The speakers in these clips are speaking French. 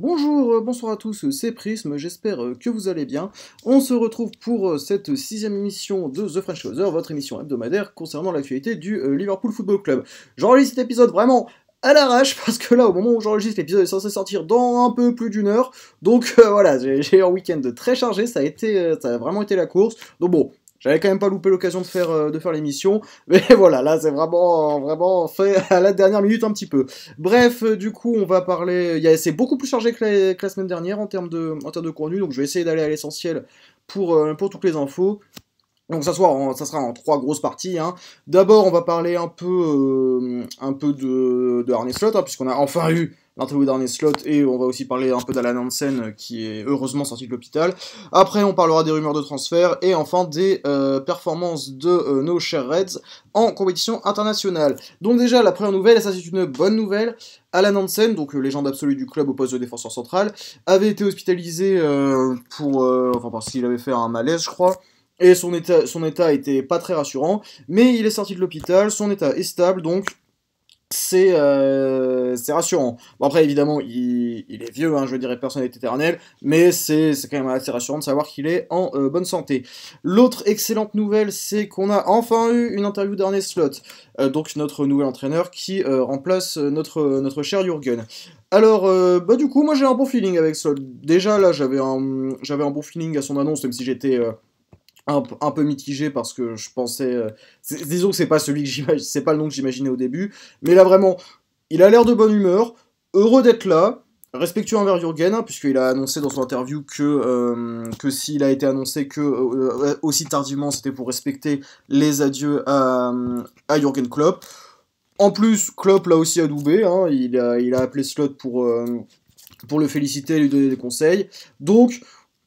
Bonjour, euh, bonsoir à tous, c'est Prisme, j'espère euh, que vous allez bien. On se retrouve pour euh, cette sixième émission de The French Closer, votre émission hebdomadaire concernant l'actualité du Liverpool Football Club. J'enregistre cet épisode vraiment à l'arrache parce que là au moment où j'enregistre l'épisode est censé sortir dans un peu plus d'une heure donc voilà j'ai eu un week-end très chargé ça a été ça a vraiment été la course donc bon j'avais quand même pas loupé l'occasion de faire, euh, de faire l'émission. Mais voilà, là, c'est vraiment, vraiment fait à la dernière minute un petit peu. Bref, euh, du coup, on va parler. C'est beaucoup plus chargé que la, semaine dernière en termes, de, en termes de contenu. Donc, je vais essayer d'aller à l'essentiel pour, euh, pour toutes les infos. Donc ça sera, en, ça sera en trois grosses parties. Hein. D'abord, on va parler un peu, un peu de, de Lot, hein, puisqu'on a enfin eu l'interview d'Arne Slot, et on va aussi parler un peu d'Alan Hansen, euh, qui est heureusement sorti de l'hôpital. Après, on parlera des rumeurs de transfert, et enfin des euh, performances de euh, nos chers Reds en compétition internationale. Donc déjà, la première nouvelle, et ça c'est une bonne nouvelle, Alan Hansen, donc légende absolue du club au poste de défenseur central, avait été hospitalisé pour, enfin parce qu'il avait fait un malaise, je crois, et son état, son état était pas très rassurant, mais il est sorti de l'hôpital, son état est stable, donc euh, c'est rassurant. Bon, après, évidemment, il, il est vieux, hein, je dirais, personne n'est éternel, mais c'est quand même assez rassurant de savoir qu'il est en euh, bonne santé. L'autre excellente nouvelle, c'est qu'on a enfin eu une interview d'Ernest slot euh, donc notre nouvel entraîneur qui remplace notre, notre cher Jürgen. Alors, bah, du coup, moi j'ai un bon feeling avec slot Déjà, là, j'avais un, un bon feeling à son annonce, même si j'étais un, peu mitigé parce que je pensais. Euh, disons que c'est pas celui que c'est pas le nom que j'imaginais au début, mais là vraiment, il a l'air de bonne humeur, heureux d'être là, respectueux envers Jurgen, hein, puisqu'il a annoncé dans son interview que, euh, que s'il a été annoncé que euh, aussi tardivement, c'était pour respecter les adieux à, à Jurgen Klopp. En plus, Klopp l'a aussi adoubé, hein, il, a, il a appelé Slot pour, pour le féliciter et lui donner des conseils. Donc,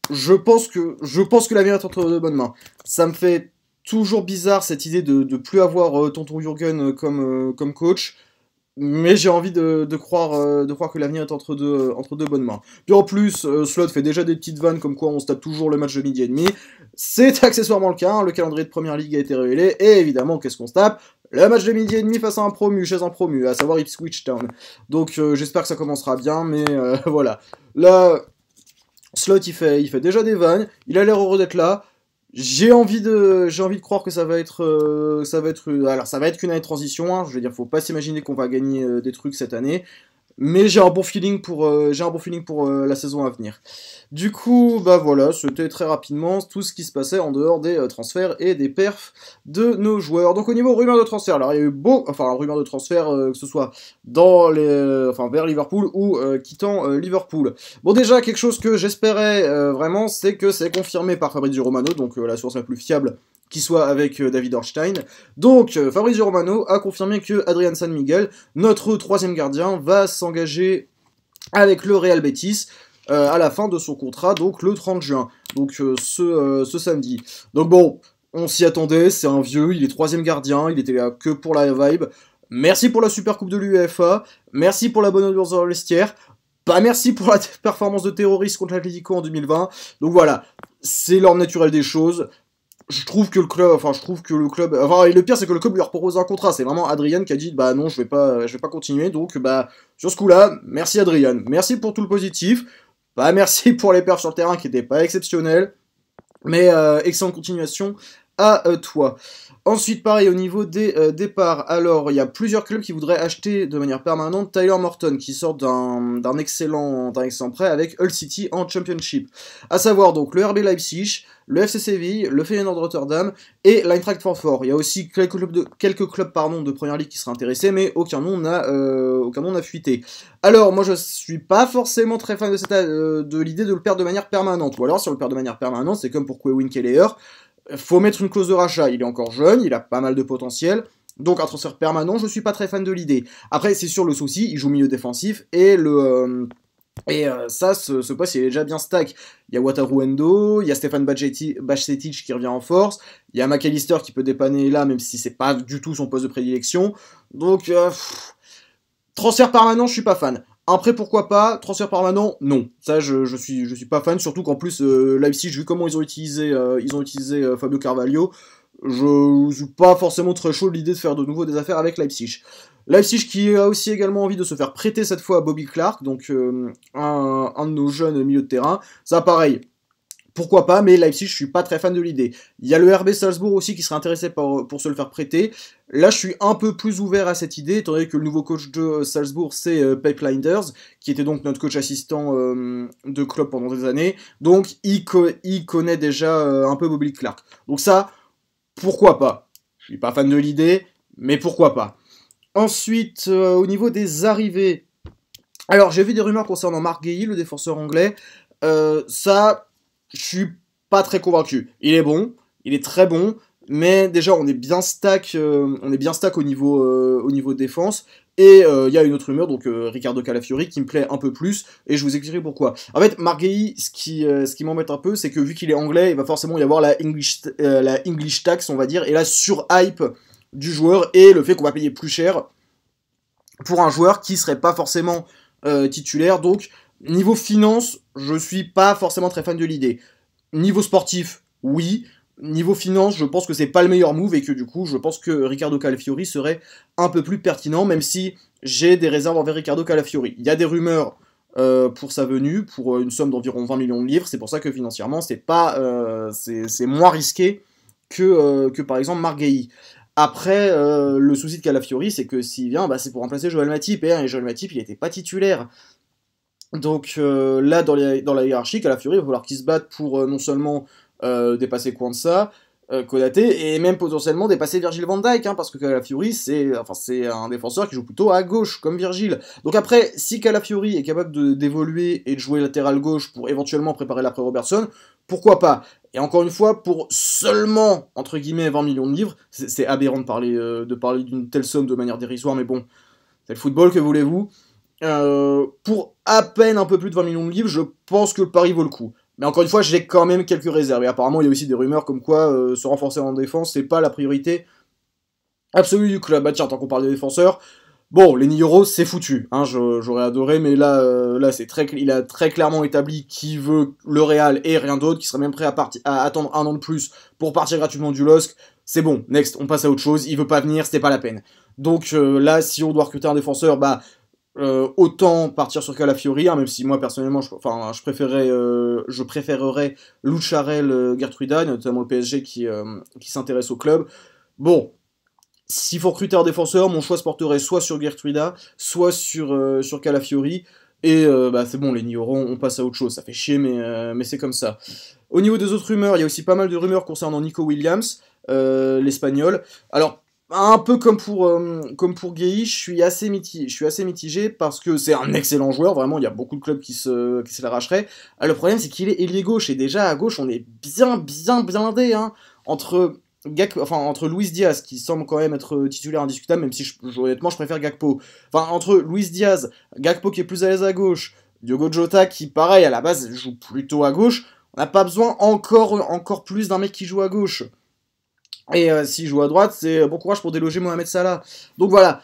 je pense que je pense que l'avenir est entre deux bonnes mains. Ça me fait toujours bizarre cette idée de ne plus avoir euh, Tonton Jurgen euh, comme, euh, comme coach, mais j'ai envie de, croire, de croire que l'avenir est entre deux, entre deux bonnes mains. Puis en plus, Slot fait déjà des petites vannes comme quoi on se tape toujours le match de midi et demi. C'est accessoirement le cas, hein. le calendrier de première ligue a été révélé, et évidemment, qu'est-ce qu'on se tape le match de midi et demi face à un promu, chez un promu, à savoir Ipswich Town. Donc j'espère que ça commencera bien, mais voilà. Là, Slot, il fait, il fait déjà des vannes, il a l'air heureux d'être là. J'ai envie de, j'ai envie de croire que ça va être, euh, ça va être, euh, alors ça va être qu'une année de transition. Hein. je veux dire, faut pas s'imaginer qu'on va gagner euh, des trucs cette année. Mais j'ai un bon feeling pour, euh, un pour euh, la saison à venir. Du coup, bah voilà, c'était très rapidement tout ce qui se passait en dehors des euh, transferts et des perfs de nos joueurs. Donc au niveau rumeur de transfert, alors il y a eu beau, enfin rumeur de transfert que ce soit dans les, enfin vers Liverpool ou quittant Liverpool. Bon déjà quelque chose que j'espérais vraiment, c'est que c'est confirmé par Fabrizio Romano, donc la source la plus fiable qui soit avec euh, David Orstein. Donc, euh, Fabrizio Romano a confirmé que Adrian San Miguel, notre troisième gardien, va s'engager avec le Real Betis. Euh, à la fin de son contrat, donc le 30 juin, donc ce, samedi. Donc bon, on s'y attendait, c'est un vieux, il est troisième gardien, il était là que pour la vibe. Merci pour la Super Coupe de l'UEFA, merci pour la bonne ambiance dans le pas merci pour la performance de terroriste contre l'Atlético en 2020. Donc voilà, c'est l'ordre naturel des choses je trouve que le club, enfin, je trouve que le club, enfin, et le pire, c'est que le club lui a un contrat. C'est vraiment Adrien qui a dit, bah non, je vais pas, je vais pas continuer. Donc, bah, sur ce coup-là, merci Adrien. Merci pour tout le positif. Bah, merci pour les perfs sur le terrain qui n'étaient pas exceptionnelles. Mais euh, excellente continuation à euh, toi. Ensuite, pareil, au niveau des euh, départs, alors il y a plusieurs clubs qui voudraient acheter de manière permanente Tyler Morton, qui sort d'un excellent, excellent prêt avec Hull City en Championship. À savoir donc le RB Leipzig, le FC Séville, le Feyenoord Rotterdam et l'Eintracht Fort. Il y a aussi quelques clubs de, quelques clubs, de première ligue qui seraient intéressés, mais euh, aucun nom n'a fuité. Alors moi je suis pas forcément très fan de cette de l'idée de le perdre de manière permanente. Ou alors si on le perd de manière permanente, c'est comme pour Kewin Kelleher, faut mettre une clause de rachat. Il est encore jeune, il a pas mal de potentiel. Donc un transfert permanent, je suis pas très fan de l'idée. Après, c'est sûr le souci, il joue milieu défensif et le euh, et euh, ça, ce, poste, il est déjà bien stack. Il y a Wataru Endo, il y a Stéphane Bachetich qui revient en force, il y a McAllister qui peut dépanner là, même si c'est pas du tout son poste de prédilection. Donc, euh, transfert permanent, je suis pas fan. Après, pourquoi pas Transfert permanent, non. Ça, je, je, suis, je suis pas fan. Surtout qu'en plus, euh, Leipzig Leipzig, vu comment ils ont utilisé, euh, ils ont utilisé euh, Fabio Carvalho, je, ne suis pas forcément très chaud l'idée de faire de nouveau des affaires avec Leipzig. Leipzig qui a aussi également envie de se faire prêter cette fois à Bobby Clark, donc un, de nos jeunes milieu de terrain. Ça, pareil, pourquoi pas, mais Leipzig, je suis pas très fan de l'idée. Il y a le RB Salzbourg aussi qui serait intéressé pour, se le faire prêter. Là, je suis un peu plus ouvert à cette idée, étant donné que le nouveau coach de Salzbourg, c'est Pipelinders, euh, qui était donc notre coach assistant euh, de club pendant des années. Donc, il, connaît déjà euh, un peu Bobby Clark. Donc ça, pourquoi pas Je suis pas fan de l'idée, mais pourquoi pas Ensuite, au niveau des arrivées... Alors, j'ai vu des rumeurs concernant Mark le défenseur anglais. ça, je suis pas très convaincu. Il est bon, il est très bon, mais déjà on est bien stack, euh, on est bien stack au niveau, euh, au niveau défense. Et euh, il y a une autre rumeur, donc Ricardo Calafiori, qui me plaît un peu plus, et je vous expliquerai pourquoi. En fait, Marguerite, ce qui, ce qui m'embête un peu, c'est que vu qu'il est anglais, il va forcément y avoir la English, la English tax, on va dire, et la surhype du joueur, et le fait qu'on va payer plus cher pour un joueur qui serait pas forcément titulaire. Donc Niveau finance, je suis pas forcément très fan de l'idée. Niveau sportif, oui. Niveau finance, je pense que c'est pas le meilleur move et que du coup, je pense que Ricardo Calafiori serait un peu plus pertinent, même si j'ai des réserves envers Ricardo Calafiori. Il y a des rumeurs euh, pour sa venue, pour euh, une somme d'environ 20 millions de livres. C'est pour ça que financièrement, c'est pas, euh, c'est moins risqué que, que par exemple Marguerite. Après, le souci de Calafiori, c'est que s'il vient, bah, c'est pour remplacer Joël Matip. Et, hein. et Joël Matip, il n'était pas titulaire. Donc euh, là, dans, la hiérarchie, Calafiori va falloir qu'ils se battent pour euh, non seulement euh, dépasser Kwanzaa, Kodate, et même potentiellement dépasser Virgil van Dijk, hein, parce que Fury c'est enfin, un défenseur qui joue plutôt à gauche, comme Virgil. Donc après, si calafiori est capable d'évoluer et de jouer latéral gauche pour éventuellement préparer l'après Robertson, pourquoi pas Et encore une fois, pour seulement, entre guillemets, 20 millions de livres, c'est aberrant de parler d'une telle somme de manière dérisoire, mais bon, c'est le football, que voulez-vous euh, pour à peine un peu plus de 20 millions de livres, je pense que le pari vaut le coup. Mais encore une fois, j'ai quand même quelques réserves. Et apparemment, il y a aussi des rumeurs comme quoi euh, se renforcer en défense, c'est pas la priorité absolue du club. Bah tiens, tant qu'on parle des défenseurs, bon, les euros c'est foutu. Hein, j'aurais adoré, mais là, euh, là c'est très, il a très clairement établi qui veut le Real et rien d'autre, qui serait même prêt à, attendre un an de plus pour partir gratuitement du LOSC. C'est bon, next, on passe à autre chose. Il veut pas venir, c'était pas la peine. Donc là, si on doit recruter un défenseur, bah euh, autant partir sur Calafiori, hein, même si moi personnellement, je, enfin, je, préférerais, euh, je préférerais euh, Gertruda, notamment le PSG qui, s'intéresse au club. Bon, si faut recruter un défenseur, mon choix se porterait soit sur Gertruda, soit sur, sur Calafiori. Et bah, c'est bon, les Niorons, on passe à autre chose. Ça fait chier, mais, mais c'est comme ça. Au niveau des autres rumeurs, il y a aussi pas mal de rumeurs concernant Nico Williams, l'Espagnol. Alors, un peu comme pour, euh, comme pour Gay, je suis assez mitigé, je suis assez mitigé parce que c'est un excellent joueur, vraiment, il y a beaucoup de clubs qui se, qui l'arracheraient. Ah, le problème, c'est qu'il est ailier gauche, et déjà à gauche, on est bien, bien blindé, hein, entre, Gak, enfin, entre Luis Diaz, qui semble quand même être euh, titulaire indiscutable, même si je, honnêtement, je préfère Gakpo. Enfin, entre Luis Diaz, Gakpo qui est plus à l'aise à gauche, Diogo Jota qui, pareil, à la base, joue plutôt à gauche, on n'a pas besoin encore, encore plus d'un mec qui joue à gauche. Et euh, s'il joue à droite, c'est euh, bon courage pour déloger Mohamed Salah. Donc voilà,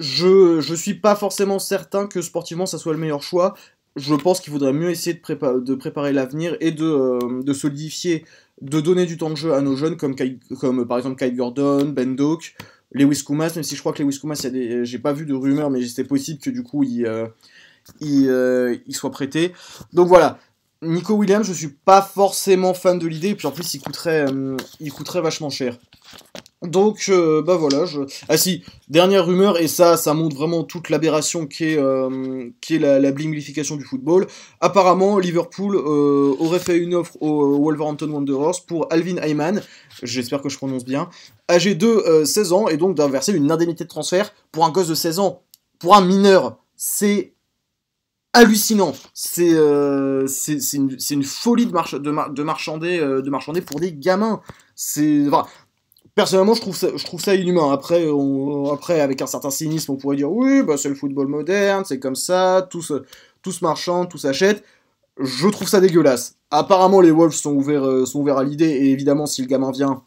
je ne suis pas forcément certain que sportivement ça soit le meilleur choix. Je pense qu'il faudrait mieux essayer de, de préparer l'avenir et de, euh, de, solidifier, de donner du temps de jeu à nos jeunes comme, comme par exemple Kyle Gordon, Ben Doak, Lewis Kumas, même si je crois que Lewis je j'ai pas vu de rumeur, mais c'était possible que du coup il, il, soit prêté. Donc voilà, Nico Williams, je suis pas forcément fan de l'idée, et puis en plus, il coûterait, euh, il coûterait vachement cher. Donc, euh, bah voilà. Je... Ah si, dernière rumeur, et ça, ça montre vraiment toute l'aberration qui est, euh, est, la, la du football. Apparemment, Liverpool aurait fait une offre au Wolverhampton Wanderers pour Alvin Ayman. j'espère que je prononce bien, âgé de 16 ans, et donc d'inverser une indemnité de transfert pour un gosse de 16 ans, pour un mineur. C'est hallucinant. Euh, c'est une, folie de, marche de, euh, marchander, pour des gamins. C'est personnellement, je trouve ça, je trouve ça inhumain. Après, après, avec un certain cynisme, on pourrait dire oui, bah, c'est le football moderne, c'est comme ça, tous, tous marchandent, tous achètent. Je trouve ça dégueulasse. Apparemment, les Wolves sont ouverts, euh, sont ouverts à l'idée, et évidemment, si le gamin vient,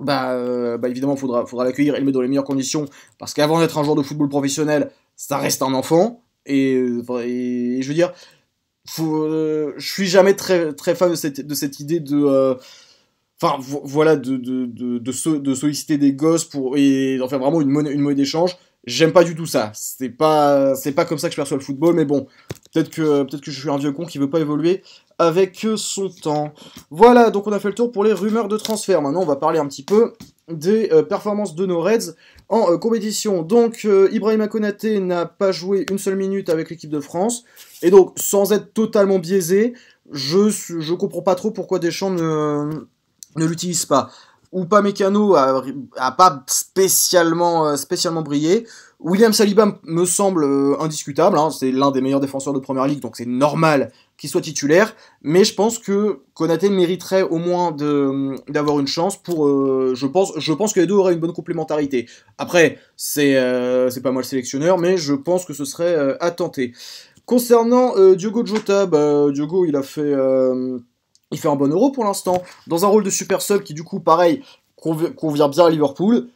bah, bah, évidemment, faudra, faudra l'accueillir et le mettre dans les meilleures conditions, parce qu'avant d'être un joueur de football professionnel, ça reste un enfant. Euh, et, je veux dire, euh, je suis jamais très, très fan de cette, idée de. Euh, enfin, voilà, de, de, de, solliciter des gosses pour, et d'en faire vraiment une monnaie, une d'échange. J'aime pas du tout ça. C'est pas, c'est pas comme ça que je perçois le football, mais bon, peut-être que, peut-être que je suis un vieux con qui veut pas évoluer avec son temps. Voilà, donc on a fait le tour pour les rumeurs de transfert. Maintenant, on va parler un petit peu des euh, performances de nos Reds en euh, compétition. Donc euh, Ibrahim Konaté n'a pas joué une seule minute avec l'équipe de France. Et donc sans être totalement biaisé, je ne comprends pas trop pourquoi Deschamps ne, ne l'utilise pas. Ou pas Mécano a, pas spécialement, spécialement brillé. William Saliba me semble indiscutable, hein. c'est l'un des meilleurs défenseurs de Première Ligue, donc c'est normal soit titulaire, mais je pense que Konaté mériterait au moins d'avoir une chance pour. Euh, je, pense, je pense que les deux auraient une bonne complémentarité. Après, c'est euh, c'est pas moi le sélectionneur, mais je pense que ce serait euh, à tenter. Concernant Diogo Jota, bah, Diogo il a fait. il fait un bon euro pour l'instant, dans un rôle de super sub qui du coup pareil convient bien à Liverpool,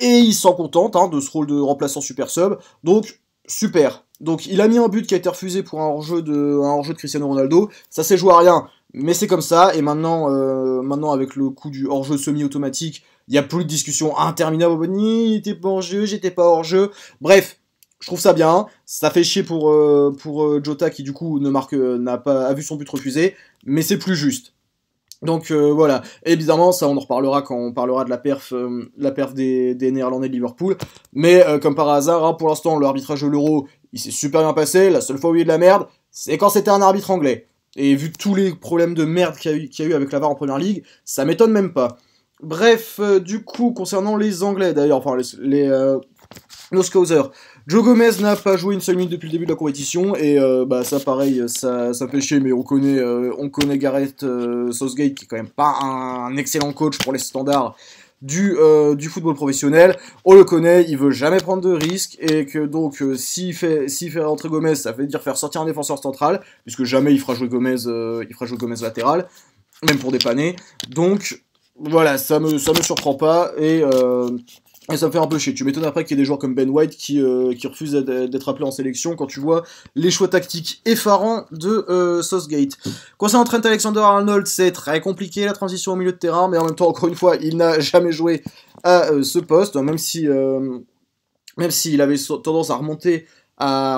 et il s'en contente hein, de ce rôle de remplaçant super sub, donc super. Donc il a mis un but qui a été refusé pour un hors-jeu de, de Cristiano Ronaldo. Ça s'est joué à rien, mais c'est comme ça. Et maintenant, euh, maintenant avec le coup du hors-jeu semi-automatique, il n'y a plus de discussion interminable. Oh, Ni il était pas hors-jeu, j'étais pas hors-jeu. Bref, je trouve ça bien. Ça fait chier pour, euh, pour euh, Jota qui du coup ne marque, n'a pas a vu son but refusé, mais c'est plus juste. Donc voilà, évidemment ça on en reparlera quand on parlera de la perf, la perf des, des Néerlandais de Liverpool. Mais comme par hasard, hein, pour l'instant l'arbitrage de l'euro il s'est super bien passé, la seule fois où il y a de la merde, c'est quand c'était un arbitre anglais. Et vu tous les problèmes de merde qu'il y, a eu avec la VAR en première ligue, ça m'étonne même pas. Bref, euh, du coup, concernant les Anglais d'ailleurs, enfin les, les euh, Joe Gomez n'a pas joué une seule minute depuis le début de la compétition et euh, bah ça pareil, ça, ça fait chier, mais on connaît, on connaît Gareth Southgate qui est quand même pas un excellent coach pour les standards du, euh, du football professionnel. On le connaît, il veut jamais prendre de risques et que donc euh, s'il fait s'il fait rentrer Gomez, ça veut dire faire sortir un défenseur central puisque jamais il fera jouer Gomez euh, il fera jouer Gomez latéral même pour dépanner. Donc voilà, ça me ça me surprend pas et et ça me fait un peu chier. Tu m'étonnes après qu'il y ait des joueurs comme Ben White qui, euh, refusent d'être appelés en sélection quand tu vois les choix tactiques effarants de euh, Southgate. Southgate. Concernant Trent Alexander-Arnold, c'est très compliqué la transition au milieu de terrain, mais en même temps, encore une fois, il n'a jamais joué à euh, ce poste, même si même s'il avait tendance à remonter à,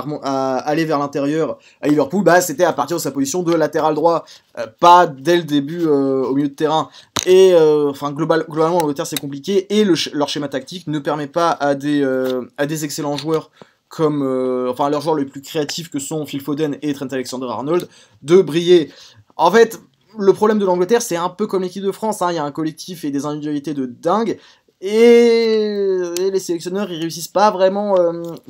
aller vers l'intérieur à Liverpool, bah, c'était à partir de sa position de latéral droit, pas dès le début au milieu de terrain et euh, enfin globalement l'Angleterre c'est compliqué et leur schéma tactique ne permet pas à des, euh, excellents joueurs comme euh, enfin leurs joueurs les plus créatifs que sont Phil Foden et Trent Alexander-Arnold de briller. En fait, le problème de l'Angleterre c'est un peu comme l'équipe de France, hein. il y a un collectif et des individualités de dingue. Et, les sélectionneurs ils réussissent pas vraiment,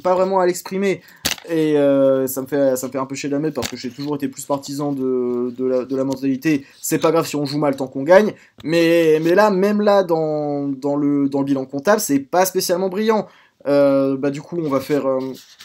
pas vraiment à l'exprimer. Et euh, ça, me fait, ça me fait un peu chier de la mettre parce que j'ai toujours été plus partisan de, de, la, mentalité. C'est pas grave si on joue mal tant qu'on gagne. Mais, mais là, même là, dans, dans, le, dans le bilan comptable, c'est pas spécialement brillant. Euh, bah, du coup, on va faire, euh,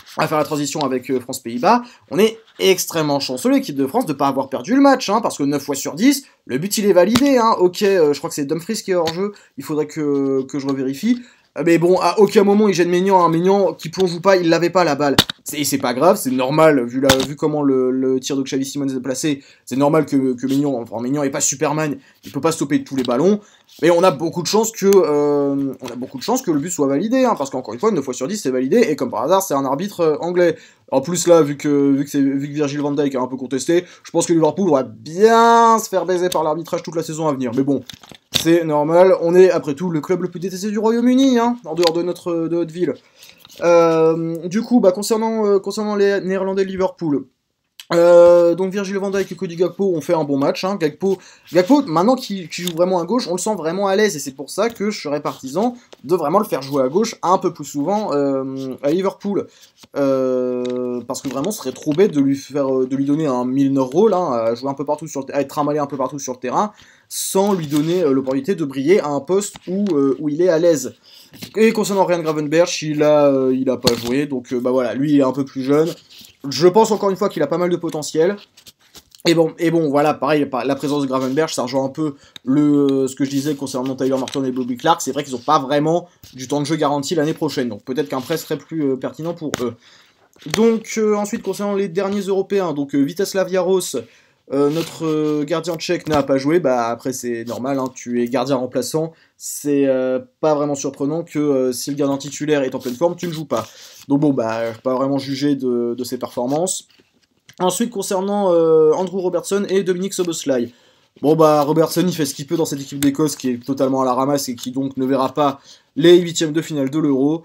faire la transition avec euh, France-Pays-Bas. On est extrêmement chanceux, l'équipe de France, de ne pas avoir perdu le match, hein, parce que 9 fois sur 10, le but il est validé. Hein. Ok, je crois que c'est Dumfries qui est hors jeu, il faudrait que, que je revérifie. Ah, mais bon, à aucun moment il gêne Mignon, hein. Mignon qui plonge vous pas, il l'avait pas la balle. et c'est pas grave, c'est normal, vu, la, vu comment le, tir de Xavi s'est est placé. C'est normal que, que Mignon, enfin Mignon est pas Superman, il peut pas stopper tous les ballons. Mais on a beaucoup de chance que, euh, on a beaucoup de chance que le but soit validé, hein, parce qu'encore une fois, 9 fois sur 10, c'est validé, et comme par hasard, c'est un arbitre euh, anglais. En plus, là, vu que, vu que, c'est, vu Virgil van Dijk a un peu contesté, je pense que Liverpool va bien se faire baiser par l'arbitrage toute la saison à venir. Mais bon, c'est normal, on est après tout le club le plus détesté du Royaume-Uni, hein, en dehors de notre, ville. Euh, du coup, bah, concernant, euh, concernant les Néerlandais Liverpool, euh, donc Virgil van Dijk et Cody Gakpo ont fait un bon match. Hein. maintenant qu'il joue vraiment à gauche, on le sent vraiment à l'aise et c'est pour ça que je serais partisan de vraiment le faire jouer à gauche un peu plus souvent à Liverpool. parce que vraiment, ce serait trop bête de lui faire, de lui donner un Milner rôle, hein, à jouer un peu partout sur, être un peu partout sur le terrain sans lui donner euh, l'opportunité de briller à un poste où, euh, où il est à l'aise. Et concernant Ryan Gravenberch, il a, euh, il a pas joué, donc bah voilà, lui il est un peu plus jeune. Je pense encore une fois qu'il a pas mal de potentiel. Et bon, et bon, voilà, pareil, la présence de Gravenberch, ça rejoint un peu le, ce que je disais concernant Tyler Martin et Bobby Clark. C'est vrai qu'ils n'ont pas vraiment du temps de jeu garanti l'année prochaine, donc peut-être qu'un prêt serait plus pertinent pour eux. Donc ensuite concernant les derniers Européens, donc Vitas Laviaros, euh, notre euh, gardien tchèque n'a pas joué, bah après c'est normal, hein. tu es gardien remplaçant, c'est euh, pas vraiment surprenant que si le gardien titulaire est en pleine forme, tu ne joues pas. Donc bon, bah pas vraiment juger de, ses performances. Ensuite, concernant Andrew Robertson et Dominique Soboslai. Bon bah Robertson il fait ce qu'il peut dans cette équipe d'Écosse qui est totalement à la ramasse et qui donc ne verra pas les huitièmes de finale de l'Euro.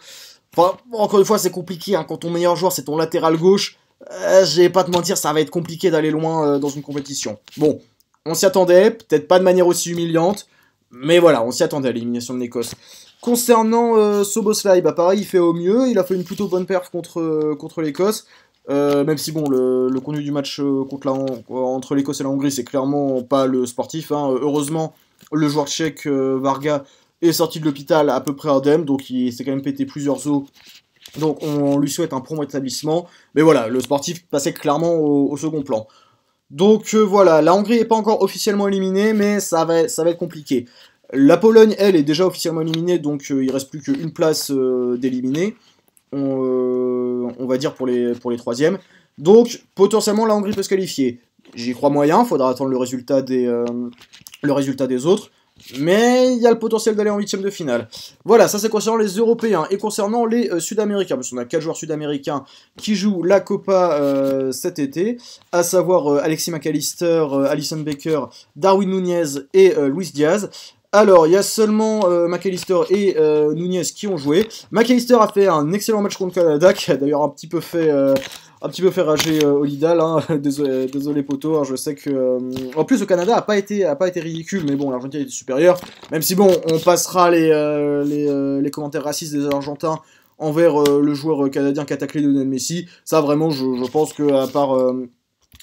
encore une fois, c'est compliqué hein. quand ton meilleur joueur c'est ton latéral gauche euh, je vais pas te mentir, ça va être compliqué d'aller loin euh, dans une compétition. Bon, on s'y attendait, peut-être pas de manière aussi humiliante, mais voilà, on s'y attendait à l'élimination de l'Écosse. Concernant euh, Soboslai, bah pareil, il fait au mieux, il a fait une plutôt bonne perf contre, euh, contre l'Écosse. même si bon, le, le contenu du match contre entre l'Écosse et la Hongrie, c'est clairement pas le sportif. Hein. Heureusement, le joueur tchèque Varga est sorti de l'hôpital à peu près à donc il s'est quand même pété plusieurs os donc on lui souhaite un prompt établissement. Mais voilà, le sportif passait clairement au, second plan. Donc euh, voilà, la Hongrie n'est pas encore officiellement éliminée, mais ça va, être compliqué. La Pologne, elle, est déjà officiellement éliminée, donc il euh, il reste plus qu'une place euh, d'éliminée. On, va dire pour les, pour les troisièmes. Donc potentiellement la Hongrie peut se qualifier. J'y crois moyen, faudra attendre le résultat le résultat des autres. Mais il y a le potentiel d'aller en huitième de finale. Voilà, ça c'est concernant les Européens. Et concernant les euh, Sud-Américains, parce qu'on a quatre joueurs Sud-Américains qui jouent la Copa euh, cet été, à savoir euh, Alexis McAllister, Alison Baker, Darwin Nunez et Luis Diaz. Alors, il y a seulement euh, McAllister et euh, Nunez qui ont joué. McAllister a fait un excellent match contre Canada, qui a d'ailleurs un petit peu fait... Euh, un petit peu rager Olidal, hein. désolé, poto, hein, je sais que... en plus, le Canada n'a pas été, pas été ridicule, mais bon, l'Argentine était supérieure, même si bon, on passera les, les, commentaires racistes des Argentins envers le joueur canadien qui a taclé Messi, ça vraiment, je, pense que à part...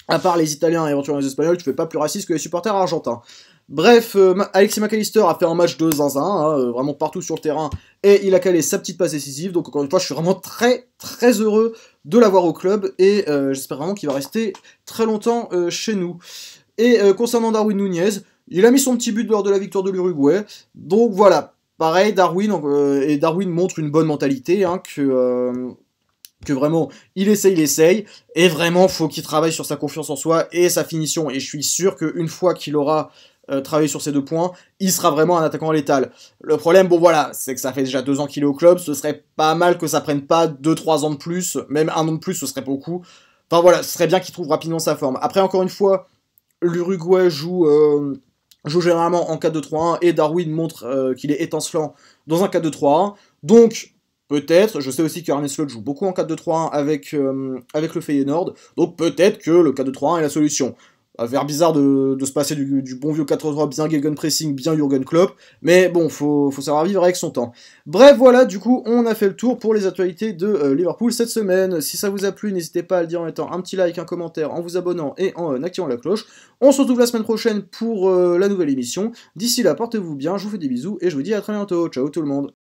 à part les Italiens et éventuellement les Espagnols, tu fais pas plus raciste que les supporters argentins. Bref, euh, Alexis McAllister a fait un match de zinzin, hein, euh, vraiment partout sur le terrain, et il a calé sa petite passe décisive. Donc encore une fois, je suis vraiment très très heureux de l'avoir au club, et euh, j'espère vraiment qu'il va rester très longtemps chez nous. Et concernant Darwin Nunez, il a mis son petit but lors de la victoire de l'Uruguay. Donc voilà, pareil, Darwin, et Darwin montre une bonne mentalité, hein, que vraiment, il essaye, il essaye, et vraiment, faut qu'il travaille sur sa confiance en soi et sa finition. Et je suis sûr qu'une fois qu'il aura euh, travailler sur ces deux points, il sera vraiment un attaquant létal. Le problème, bon voilà, c'est que ça fait déjà deux ans qu'il est au club, ce serait pas mal que ça prenne pas deux, trois ans de plus, même un an de plus, ce serait beaucoup. Enfin voilà, ce serait bien qu'il trouve rapidement sa forme. Après, encore une fois, l'Uruguay joue, euh, généralement en 4-2-3-1 et Darwin montre euh, qu'il est étincelant dans un 4-2-3-1. Donc, peut-être, je sais aussi que Arne joue beaucoup en 4-2-3-1 avec, avec le Feyenoord, donc peut-être que le 4-2-3-1 est la solution vers bizarre de, se passer du, bon vieux 4-3, bien Gegen Pressing, bien Jürgen Klopp, mais bon, faut, faut savoir vivre avec son temps. Bref, voilà, du coup, on a fait le tour pour les actualités de euh, Liverpool cette semaine. Si ça vous a plu, n'hésitez pas à le dire en mettant un petit like, un commentaire, en vous abonnant et en euh, activant la cloche. On se retrouve la semaine prochaine pour euh, la nouvelle émission. D'ici là, portez-vous bien, je vous fais des bisous et je vous dis à très bientôt. Ciao tout le monde